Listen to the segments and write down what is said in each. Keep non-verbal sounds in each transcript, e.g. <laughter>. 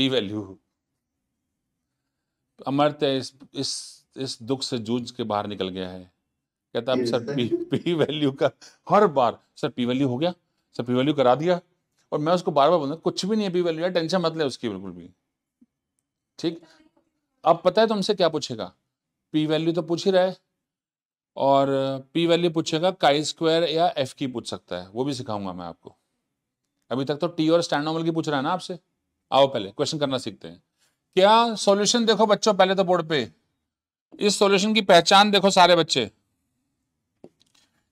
P value Amartya इस इस इस दुख से जूझ के बाहर निकल गया है कहता अब सर पी पी वैल्यू का हर बार सर पी वैल्यू हो गया सर पी वैल्यू करा दिया और मैं उसको बार बार बोलता कुछ भी नहीं है पी वैल्यू है टेंशन मत ले उसकी बिल्कुल भी ठीक अब पता है तुमसे क्या पूछेगा पी वैल्यू तो पूछ ही रहा है और पी वैल्यू पूछेगा काई स्क्वायर या एफ की पूछ सकता है वो भी सिखाऊंगा मैं आपको अभी तक तो टी और स्टैंड नॉर्मल की पूछ रहा है ना आपसे आओ पहले क्वेश्चन करना सीखते हैं क्या सॉल्यूशन देखो बच्चों पहले तो बोर्ड पे इस सॉल्यूशन की पहचान देखो सारे बच्चे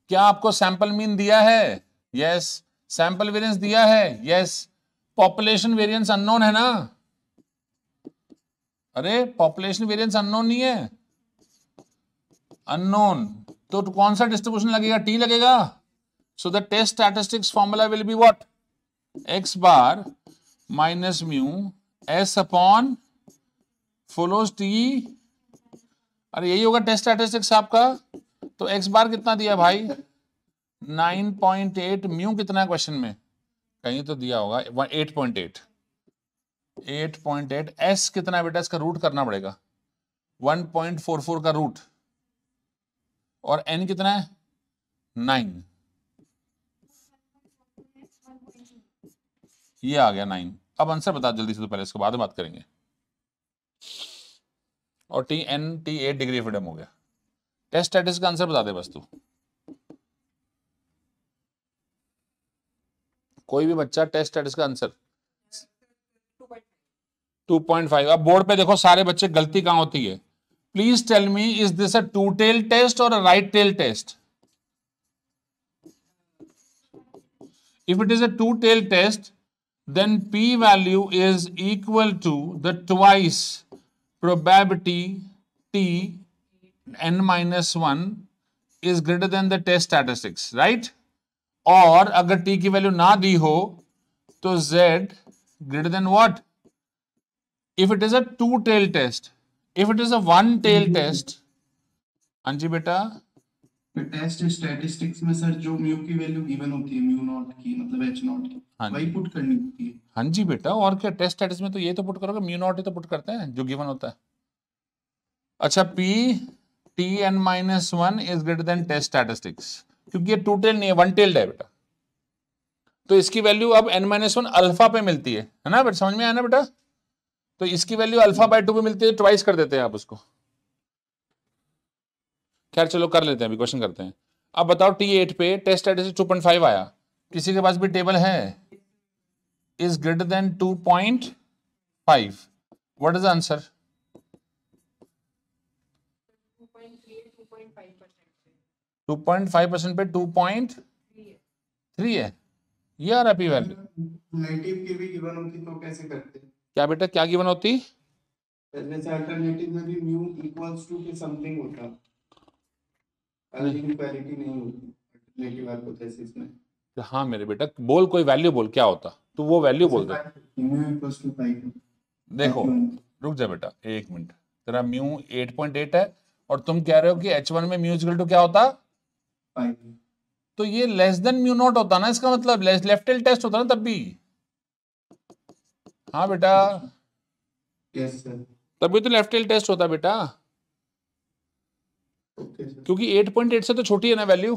क्या आपको सैंपल मीन दिया है यस सैंपल वेरियंस दिया है यस पॉपुलेशन वेरियंस अननोन है ना अरे पॉपुलेशन वेरियंस अननोन नहीं है अननोन तो कौन सा डिस्ट्रीब्यूशन लगेगा टी लगेगा so the test statistics formula will be what x bar minus mu s upon follows t अरे यही होगा टेस्ट स्टैटिस्टिक्स आपका तो एक्स बार कितना दिया भाई 9.8 म्यू कितना है क्वेश्चन में कहीं तो दिया होगा 8.8 8.8 एस कितना है बेटा इसका रूट करना पड़ेगा 1.44 का रूट और एन कितना है नाइन ये आ गया नाइन अब आंसर बता जल्दी से तो पहले इसके बाद में बात करेंगे और t n t at degree freedom हो गया टेस्ट स्टेटस का आंसर बता दे बस तू कोई भी बच्चा टेस्ट स्टेटस का आंसर 2.5 अब बोर्ड पे देखो सारे बच्चे गलती कहां होती है please tell me is this a two tail test और a right tail test if it is a two tail test then p value is equal to the twice probability t n minus 1 is greater than the test statistics, right? और अगर t की value ना दी हो z greater than what? If it is a two tail test, if it is a one tail mm-hmm. test, Anji beta, फिर test statistics में sir जो mu की value given होती है म्यू नॉट की मतलब एच नॉट की हाँ वही पुट करनी होती है हाँ जी बेटा और क्या टेस्ट स्टैटिस में तो ये तो पुट करोगे म्यू नॉट ही तो पुट करते हैं जो गिवन होता है अच्छा p t n minus one is greater than test statistics क्योंकि ये टू टेल नहीं है वन टेल्ड है बेटा तो इसकी वैल्यू अब एन माइनस वन अल्फा पे मिलती है है ना बेटा समझ में आया ना बेटा तो इसकी वैल्यू अल्फा बाय टू पे मिलती है ट्वाइस तो कर देते हैं आप उसको खैर चलो कर लेते हैं अभी क्वेश्चन करते हैं अब बताओ टी एट पे टेस्ट एडिस टू पॉइंट फाइव आया किसी के पास भी टेबल है is greater than two point five what is answer two point five percent पे टू पॉइंट थ्री है ये आ रहा पी वैल्यू नेगेटिव की भी गिवन होती तो कैसे करते क्या बेटा क्या गिवन होती पहले अल्टरनेटिव में भी mu equals to k something होता क्लैरिटी हम्म। नहीं हाँ मेरे बेटा बोल कोई वैल्यू बोल क्या होता तो वो वैल्यू बोल दे देखो रुक जा बेटा एक मिनट तेरा म्यू एट पॉइंट एट है और तुम कह रहे हो कि एच वन में म्यू इक्वल टू क्या होता तो ये लेस देन म्यू नॉट होता ना इसका मतलब लेस लेफ्ट टेल टेस्ट होता ना तब भी हाँ बेटा तब भी तो लेफ्ट टेल टेस्ट होता बेटा क्योंकि 8.8 से तो छोटी है ना वैल्यू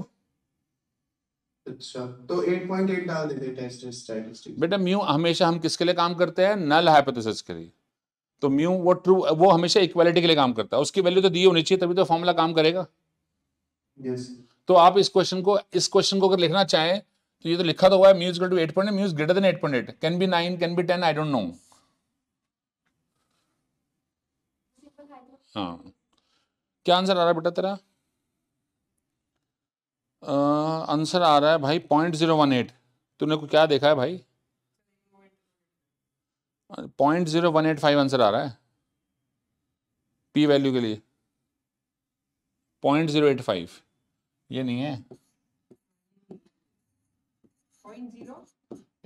अच्छा तो 8.8 डाल देते बेटा म्यू हमेशा हम किसके लिए काम करते हैं नल हाइपोथेसिस के लिए तो म्यू वो ट्रू वो हमेशा इक्वालिटी के लिए काम करता है उसकी वैल्यू तो दी होनी चाहिए तभी तो फॉर्मूला काम करेगा yes. तो आप इस क्वेश्चन को इस क्वेश्चन को अगर लिखना चाहें तो ये तो लिखा तो हुआ है mu is two eight point mu is greater than eight point eight can be nine can be ten I don't know हाँ क्या आंसर आ रहा है बेटा तेरा आंसर आ रहा है भाई पॉइंट जीरो वन एट तूने को क्या देखा है भाई point zero one eight five answer आ रहा है पी वैल्यू के लिए पॉइंट जीरो एट फाइव ये नहीं है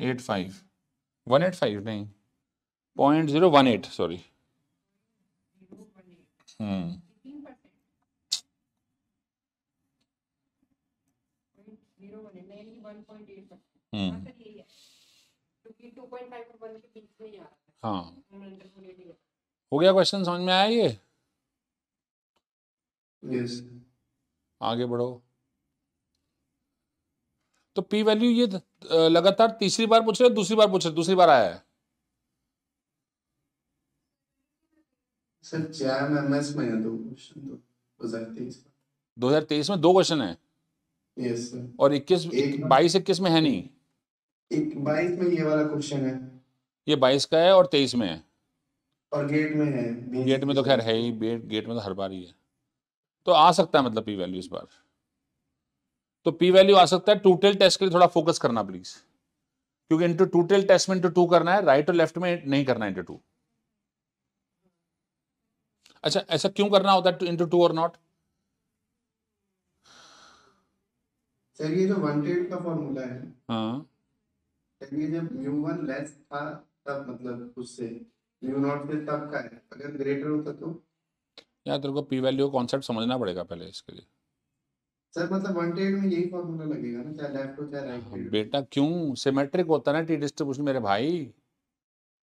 eight five one eight five नहीं point zero one eight sorry हम्म हम्म। हाँ, हाँ। हो गया क्वेश्चन समझ में आया ये yes. आगे बढ़ो तो पी वैल्यू ये लगातार तीसरी बार पूछ रहे दूसरी बार पूछ रहे दूसरी बार आया है सर में दो क्वेश्चन दो हजार तेईस में दो क्वेश्चन है और इक्कीस बाईस इक्कीस में है नहीं बाईस में ये वाला क्वेश्चन है ये बाईस का है और तेईस में है और गेट में है गेट में तो खैर है ही गेट गेट में तो हर बार ही है तो आ सकता है मतलब पी वैल्यू इस बार तो पी वैल्यू आ सकता है टोटल टेस्ट के लिए थोड़ा फोकस करना प्लीज क्योंकि इंटू टोटल टेस्ट में इंटू टू करना है राइट और लेफ्ट में नहीं करना इंटू टू अच्छा ऐसा क्यों करना होता है इंटू टू और नॉट सर ये जो वांटेड का फॉर्मूला है हाँ ये जब म्यू वन लेस था तब मतलब उससे म्यू नॉट से तब का है अगर ग्रेटर होता तो यार तेरे को पी वैल्यू कॉन्सेप्ट समझना पड़ेगा पहले इसके लिए सर मतलब वांटेड में यही फार्मूला लगेगा ना चाहे लेफ्ट हो चाहे राइट हाँ, बेटा क्यों सिमेट्रिक होता ना टी डिस्ट्रीब्यूशन मेरे भाई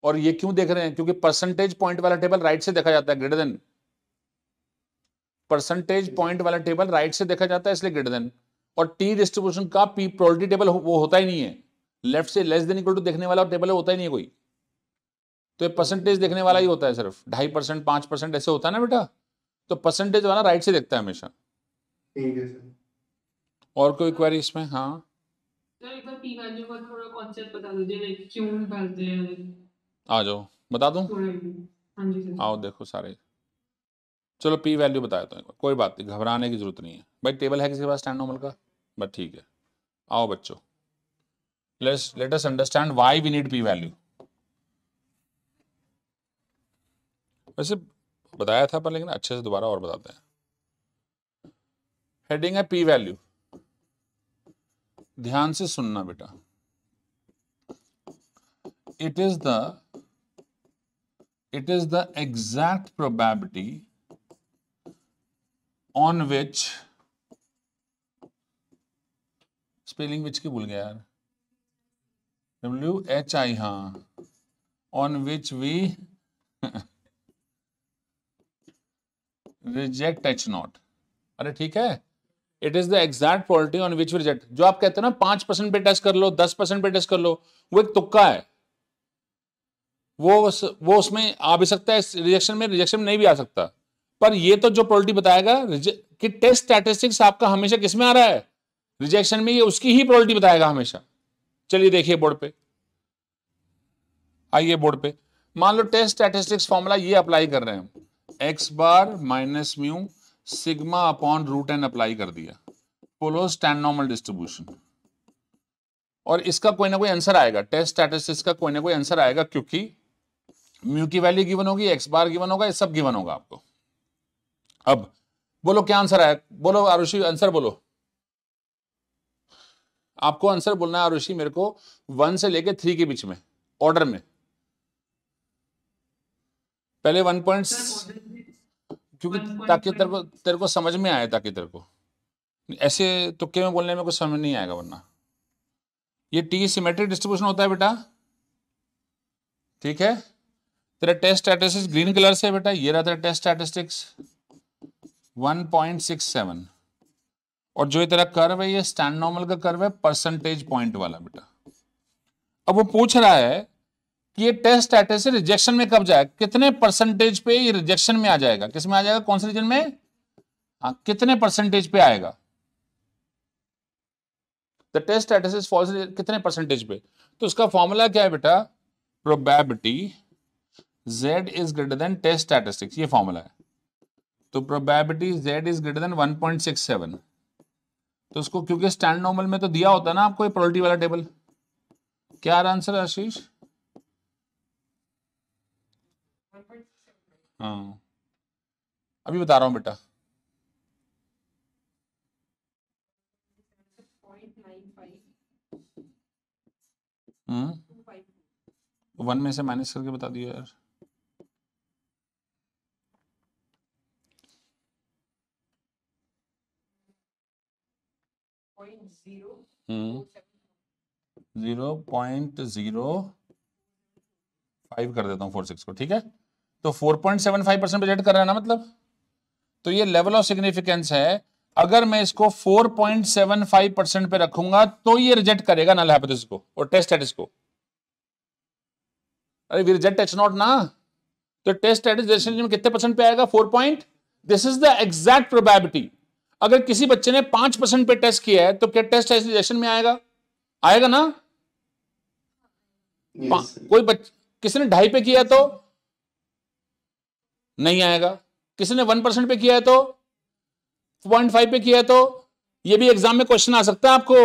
और ये क्यों देख रहे हैं क्योंकि परसेंटेज पॉइंट वाला टेबल राइट से देखा जाता है ग्रेटर देन परसेंटेज पॉइंट वाला टेबल राइट से देखा जाता है इसलिए ग्रेटर देन और टी डिस्ट्रीब्यूशन का पी प्रोबेबिलिटी टेबल वो होता ही नहीं है लेफ्ट से लेस देन इक्वल टू देखने वाला टेबल होता ही नहीं है कोई तो ये परसेंटेज देखने वाला ही होता है सिर्फ ढाई परसेंट पांच परसेंट ऐसे होता है ना बेटा तो परसेंटेज वाला राइट से देखता है हमेशा ठीक है सर और कोई क्वेरी इसमें हाँ तो आ जाओ बता दू हाँ आओ देखो सारे चलो पी वैल्यू बताया तो कोई बात नहीं घबराने की जरूरत नहीं है भाई टेबल है किसी के पास स्टैंड नॉर्मल का बट ठीक है आओ बच्चों let's let us understand why we need p value वैसे बताया था पर लेकिन अच्छे से दोबारा और बताते हैं हेडिंग है पी वैल्यू ध्यान से सुनना बेटा it is the it is the exact probability on which spelling which की भूल गया यार डब्ल्यू एच आई हाँ on which we reject h naught अरे ठीक है it is the exact probability on which reject जो आप कहते हो ना पांच परसेंट पे टेस्ट कर लो दस परसेंट पे टेस्ट कर लो वो एक तुक्का है वो वो उसमें आ भी सकता है रिजेक्शन में रिजेक्शन में नहीं भी आ सकता पर ये तो जो पॉलिटी बताएगा कि टेस्ट स्टैटिस्टिक्स आपका हमेशा किसमें आ रहा है रिजेक्शन में ये उसकी ही प्रोबेबिलिटी बताएगा हमेशा चलिए देखिए बोर्ड पे आइए बोर्ड पे मान लो टेस्ट स्टैटिस्टिक्स फॉर्मूला ये अप्लाई कर रहे हैं x bar minus mu sigma upon root n apply कर दिया पोलो स्टैंड नॉर्मल डिस्ट्रीब्यूशन और इसका कोई ना कोई आंसर आएगा टेस्ट स्टैटिस्टिक्स का कोई ना कोई आंसर आएगा क्योंकि म्यू की वैल्यू गिवन होगी एक्स बार गिवन होगा ये सब गिवन होगा आपको अब बोलो क्या आंसर आया बोलो आरुषि आंसर बोलो आपको आंसर बोलना है आरुषि मेरे को वन से लेके थ्री के बीच में ऑर्डर में पहले वन पॉइंट क्योंकि ताकि तेरे को तेरे को समझ में आए ताकि तेरे को ऐसे तुक्के में बोलने में कुछ समझ नहीं आएगा वरना ये टी सिमेट्रिक डिस्ट्रीब्यूशन होता है बेटा ठीक है तेरा टेस्ट स्टैटिस्टिक्स ग्रीन कलर से बेटा ये रहा तेरा टेस्ट स्टैटिस्टिक्स सेवन और जो ये तेरा कर्व है ये स्टैंड नॉर्मल का कर्व है परसेंटेज पॉइंट वाला बेटा अब वो पूछ रहा है कि ये टेस्ट से रिजेक्शन में कब जाएगा कितने परसेंटेज पे ये रिजेक्शन में आ जाएगा किस में आ जाएगा कौन से रीजन में आ, हाँ, कितने परसेंटेज पे आएगा द टेस्ट इज फॉल्स कितने परसेंटेज पे तो उसका फॉर्मूला क्या है बेटा probability z is greater than test statistics ये फॉर्मूला है तो probability z is greater than 1.67 तो उसको क्योंकि स्टैंड नॉर्मल में तो दिया होता है ना आपको ये प्रोलिटी वाला टेबल क्या आंसर है आशीष हाँ अभी बता रहा हूँ बेटा हम्म वन में से माइनस करके बता दिया यार हम्म। जीरो पॉइंट जीरो फाइव कर देता हूँ फोर सिक्स को ठीक है तो four point seven five percent budget कर रहा है ना मतलब तो ये लेवल ऑफ सिग्निफिकेंस है अगर मैं इसको 4.75 परसेंट पे रखूंगा तो ये रिजेक्ट करेगा ना हाइपोथेसिस को और टेस्ट एडिस को अरे वी रिजेक्ट एच नॉट ना तो टेस्ट एडिस में कितने परसेंट पे आएगा 4. This is the exact probability अगर किसी बच्चे ने पांच परसेंट पे टेस्ट किया है तो क्या टेस्ट आइसोलेशन में आएगा आएगा ना yes. कोई बच्चे किसी ने ढाई पे किया तो नहीं आएगा किसी ने वन परसेंट पे किया है तो पॉइंट फाइव पे किया है तो ये भी एग्जाम में क्वेश्चन आ सकता है आपको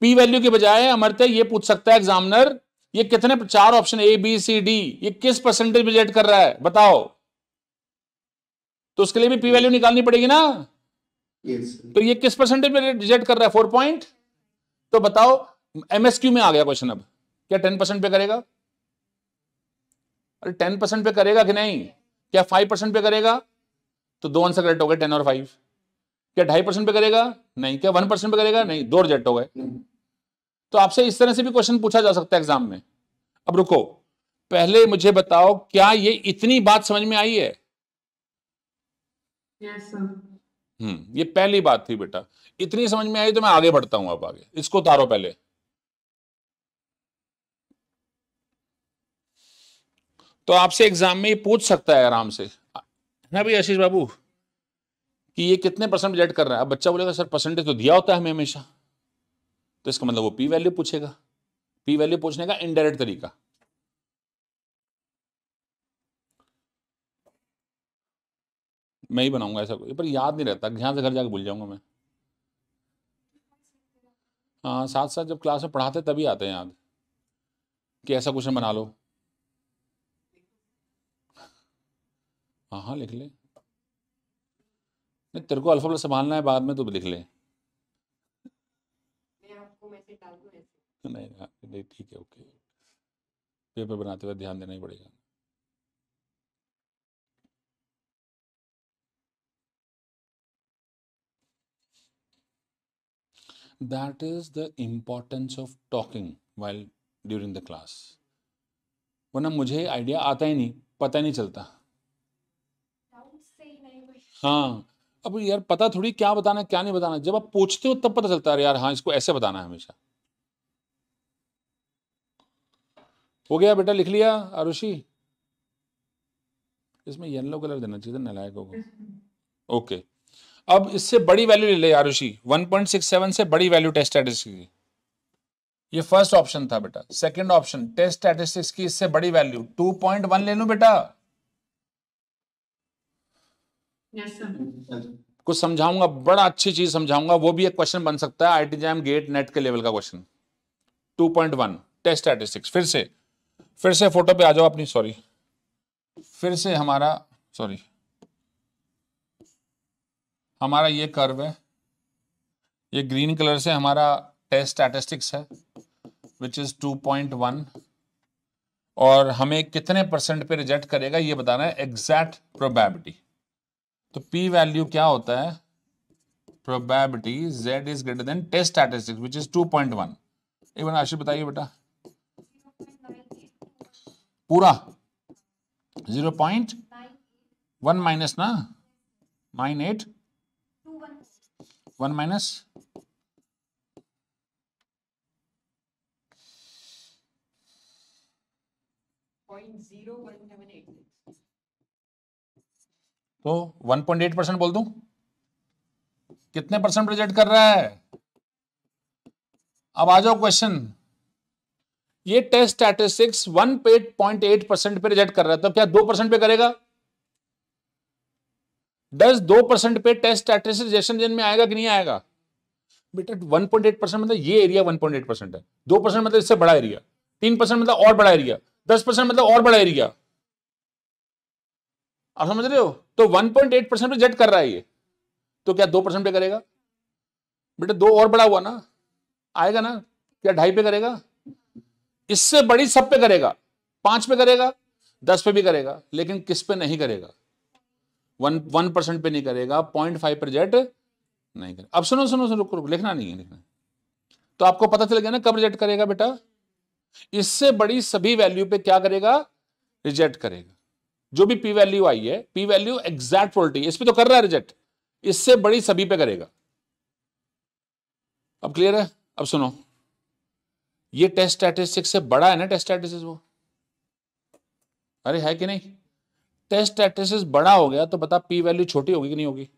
पी वैल्यू के बजाय अमरते ये पूछ सकता है एग्जामिनर ये कितने चार option A B C D ये किस परसेंटेज रिजेक्ट कर रहा है बताओ तो उसके लिए भी पी वैल्यू निकालनी पड़ेगी ना yes, तो ये किस परसेंटेज में रिजेक्ट कर रहा है फोर पॉइंट तो बताओ एमएसक्यू में आ गया क्वेश्चन अब क्या टेन परसेंट पे करेगा अरे टेन परसेंट पे करेगा कि नहीं क्या फाइव परसेंट पे करेगा तो दो आंसर करेक्ट हो गए टेन और फाइव क्या ढाई परसेंट पे करेगा नहीं क्या वन परसेंट पे करेगा नहीं दो रिजेक्ट हो गए तो आपसे इस तरह से भी क्वेश्चन पूछा जा सकता है एग्जाम में अब रुको पहले मुझे बताओ क्या ये इतनी बात समझ में आई है हम्म ये पहली बात थी बेटा इतनी समझ में आई तो मैं आगे बढ़ता हूं आप आगे इसको उतारो पहले तो आपसे एग्जाम में ये पूछ सकता है आराम से ना हाँ भाई आशीष बाबू कि ये कितने परसेंट रिजेक्ट कर रहा है अब बच्चा बोलेगा सर परसेंटेज तो दिया होता है हमें हमेशा तो इसका मतलब वो पी वैल्यू पूछेगा पी वैल्यू पूछने का इनडायरेक्ट तरीका मैं ही बनाऊंगा ऐसा कोई पर याद नहीं रहता ध्यान से घर जाके भूल जाऊंगा मैं हाँ साथ साथ जब क्लास में पढ़ाते तभी आते हैं याद कि ऐसा क्वेश्चन बना लो हाँ हाँ लिख ले नहीं तेरे को अल्फाबेट संभालना है बाद में तो लिख ले नहीं ठीक है ओके पेपर बनाते हुए ध्यान देना ही पड़ेगा that is the importance of talking while during the class वरना मुझे आइडिया आता ही नहीं पता ही नहीं चलता हाँ अब यार पता थोड़ी क्या बताना क्या नहीं बताना जब आप पूछते हो तब पता चलता है यार हाँ इसको ऐसे बताना है हमेशा हो गया बेटा लिख लिया आरुषि इसमें येलो कलर देना चाहिए नलायकों को ओके okay. अब इससे बड़ी वैल्यू ले ले आरुषि 1.67 से बड़ी वैल्यू टेस्ट स्टैटिस्टिक्स की ये फर्स्ट ऑप्शन था बेटा सेकंड ऑप्शन टेस्ट स्टैटिस्टिक्स की इससे बड़ी वैल्यू 2.1 ले लू बेटा yes, कुछ समझाऊंगा बड़ा अच्छी चीज समझाऊंगा वो भी एक क्वेश्चन बन सकता है आईटी जैम गेट नेट के लेवल का क्वेश्चन 2.1 टेस्ट स्टैटिस्टिक्स फिर से फिर से फोटो पे आ जाओ अपनी सॉरी फिर से हमारा सॉरी हमारा ये कर्व है ये ग्रीन कलर से हमारा टेस्ट स्टैटिस्टिक्स है विच इज़ 2.1 और हमें कितने परसेंट पे रिजेक्ट करेगा ये बताना है एग्जैक्ट प्रोबेबिलिटी तो पी वैल्यू क्या होता है probability Z is greater than test statistics which is 2.1 एक बार आशीष बताइए बेटा पूरा जीरो पॉइंट वन माइनस ना माइन एट वन माइनस तो 1.8 परसेंट बोल दू कितने परसेंट रिजेक्ट कर रहा है अब आ जाओ क्वेश्चन ये टेस्ट स्टैटिस्टिक्स 1.8 परसेंट पे रिजेक्ट कर रहा है तो क्या 2 परसेंट पे करेगा डज दो परसेंट पे टेस्ट एट्रेसन में आएगा कि नहीं आएगा बेटा वन पॉइंट एट परसेंट मतलब ये area one point eight percent है दो परसेंट मतलब इससे बड़ा एरिया तीन परसेंट मतलब और बड़ा एरिया दस परसेंट मतलब और बड़ा एरिया आप समझ रहे हो तो वन पॉइंट एट परसेंट पे जेट कर रहा है ये तो क्या दो परसेंट पे करेगा बेटा दो और बड़ा हुआ ना आएगा ना क्या ढाई पे करेगा इससे बड़ी सब पे करेगा पांच पे करेगा दस पे भी करेगा लेकिन किस पे नहीं करेगा वन वन परसेंट पे नहीं करेगा पॉइंट फाइव पर जेट नहीं करेगा अब सुनो सुनो सुनो रुको रुक लिखना नहीं है लिखना तो आपको पता चल गया ना कब रिजेक्ट करेगा बेटा इससे बड़ी सभी वैल्यू पे क्या करेगा रिजेक्ट करेगा जो भी पी वैल्यू आई है पी वैल्यू एग्जैक्ट पोल्टी इस पर तो कर रहा है रिजेक्ट इससे बड़ी सभी पे करेगा अब क्लियर है अब सुनो ये टेस्ट स्टैटिस्टिक्स से बड़ा है ना टेस्ट स्टैटिस्टिक्स वो अरे है कि नहीं टेस्ट एट्रेसिस बड़ा हो गया तो बता पी वैल्यू छोटी होगी कि नहीं होगी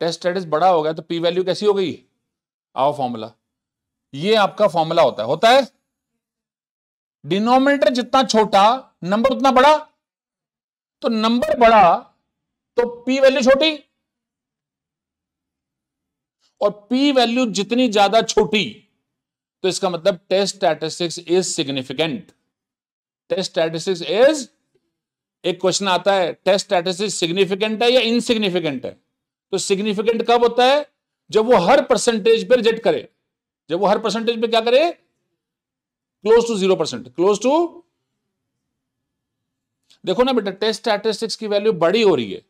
टेस्ट एट्रेस बड़ा हो गया तो पी वैल्यू कैसी हो गई आओ फॉर्मूला ये आपका फॉर्मूला होता है होता है डिनोमिनेटर जितना छोटा नंबर उतना बड़ा तो नंबर बड़ा तो पी वैल्यू छोटी और पी वैल्यू जितनी ज्यादा छोटी तो इसका मतलब test statistics is significant test statistics is एक क्वेश्चन आता है टेस्ट स्टैटिस्टिक्स सिग्निफिकेंट है या इनसिग्निफिकेंट है तो सिग्निफिकेंट कब होता है जब वो हर परसेंटेज पे रिजेक्ट करे जब वो हर परसेंटेज पे क्या करे close to zero percent close to देखो ना बेटा टेस्ट स्टैटिस्टिक्स की वैल्यू बड़ी हो रही है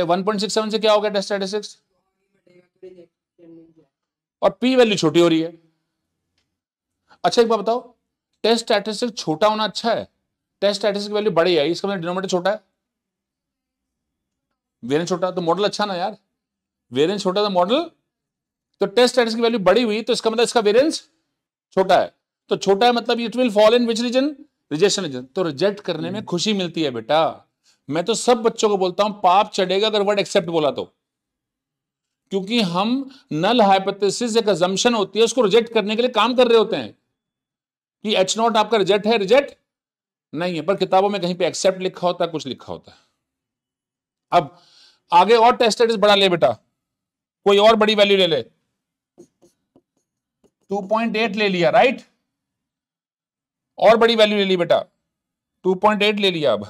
1.67 से क्या हो गया टेस्ट स्टैटिस्टिक्स और पी वैल्यू छोटी हो रही है अच्छा एक बात बताओ टेस्ट स्टैटिस्टिक छोटा होना अच्छा है टेस्ट स्टैटिस्टिक वैल्यू बड़ी है इसका मतलब डिनोमीटर छोटा है वेरिएंस छोटा तो मॉडल अच्छा ना यार वेरिएंस छोटा तो मॉडल तो टेस्ट स्टैटिस्टिक वैल्यू बड़ी हुई तो इसका मतलब इसका वेरियंस छोटा है तो छोटा है मतलब it will fall in which region rejection region तो रिजेक्ट करने में hmm. खुशी मिलती है बेटा मैं तो सब बच्चों को बोलता हूं पाप चढ़ेगा अगर वर्ड एक्सेप्ट बोला तो क्योंकि हम नल हाइपोथेसिस एक अजम्पशन होती है उसको रिजेक्ट करने के लिए काम कर रहे होते हैं कि एच नॉट आपका रिजेक्ट है रिजेक्ट नहीं है पर किताबों में कहीं पे एक्सेप्ट लिखा होता है कुछ लिखा होता है अब आगे और टेस्टेड बढ़ा ले बेटा कोई और बड़ी वैल्यू ले ले 2.8 ले लिया राइट और बड़ी वैल्यू ले ली बेटा 2.8 ले लिया अब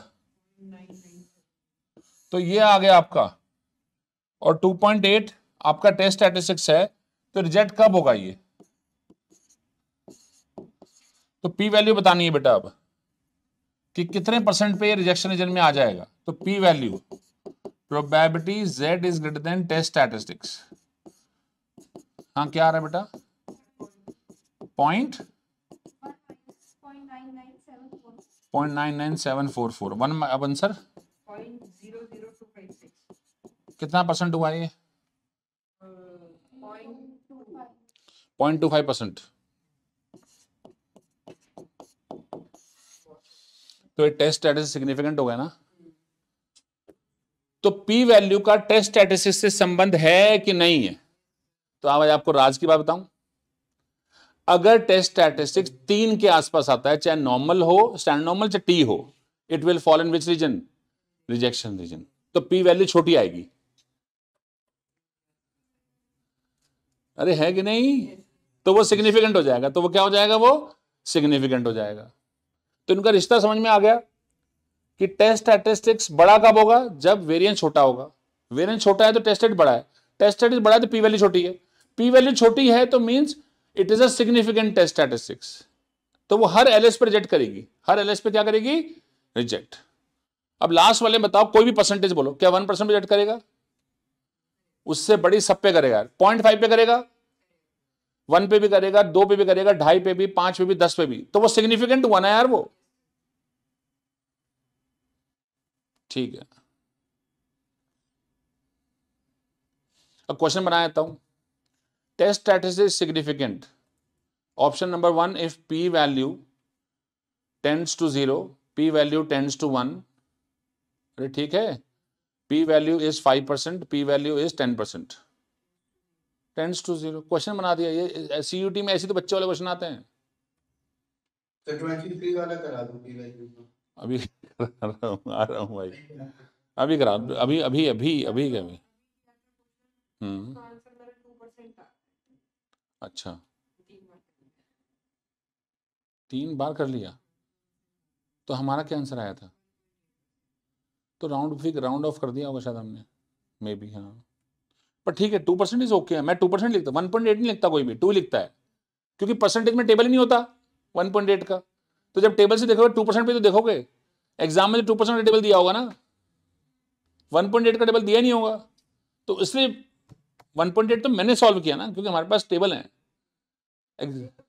तो ये आ गया आपका और 2.8 आपका टेस्ट स्टैटिस्टिक्स है तो रिजेक्ट कब होगा ये तो पी वैल्यू बतानी है बेटा अब कि कितने परसेंट पे रिजेक्शन रीजन में आ जाएगा तो P value probability Z is greater than test statistics हाँ क्या आ रहा है बेटा point point nine nine seven four four one अब आंसर कितना परसेंट हुआ ये पॉइंट टू फाइव परसेंट तो ये टेस्ट स्टेटस सिग्निफिकेंट हो गया ना तो पी वैल्यू का टेस्ट स्टेटस से संबंध है कि नहीं है तो आज हाँ आपको राज की बात बताऊं अगर टेस्ट स्टैटिस्टिक्स तीन के आसपास आता है चाहे नॉर्मल हो स्टैंड नॉर्मल चाहे टी हो it will fall in which region rejection region तो पी वैल्यू छोटी आएगी अरे है कि नहीं तो वो सिग्निफिकेंट हो जाएगा तो वो क्या हो जाएगा वो सिग्निफिकेंट हो जाएगा तो इनका रिश्ता समझ में आ गया कि टेस्ट एटेस्टिक्स बड़ा कब होगा जब वेरिएंस छोटा होगा वेरिएंस छोटा है तो टेस्टेड बड़ा है टेस्ट रेट बड़ा है तो पी वैल्यू छोटी है पी वैल्यू छोटी है तो means it is a significant test statistics तो वो हर एल पर रिजेक्ट करेगी हर एल पर क्या करेगी रिजेक्ट अब लास्ट वाले बताओ कोई भी परसेंटेज बोलो क्या वन परसेंट रिजेक्ट करेगा उससे बड़ी सब पे करेगा पॉइंट फाइव पे करेगा वन पे भी करेगा दो पे भी करेगा ढाई पे भी पांच पे भी दस पे भी तो वो सिग्निफिकेंट हुआ ना यार वो ठीक है अब क्वेश्चन बना देता हूं test statistic significant option number one if P value tends to zero P value tends to one अरे ठीक है P value is five percent P value is ten percent tends to zero question बना दिया ये सी U T में ऐसे तो बच्चे वाले क्वेश्चन आते हैं तो ट्वेंटी वाला करा दो पी वैल्यू अभी <laughs> आ रहा हूँ भाई अभी करा अभी अभी अभी अभी क्या अभी हम्म अच्छा तीन बार कर लिया तो हमारा क्या आंसर आया था तो राउंड फिक राउंड ऑफ कर दिया होगा शायद हमने मे बी हाँ पर ठीक है टू परसेंट इज ओके है मैं टू परसेंट लिखता वन पॉइंट एट नहीं लिखता कोई भी टू लिखता है क्योंकि परसेंटेज में टेबल ही नहीं होता वन पॉइंट एट का तो जब टेबल से देखोगे टू परसेंट पे तो देखोगे एग्जाम में तो टू परसेंट का टेबल दिया होगा ना वन पॉइंट एट का टेबल दिया नहीं होगा तो इसलिए वन पॉइंट एट तो मैंने सॉल्व किया ना क्योंकि हमारे पास टेबल है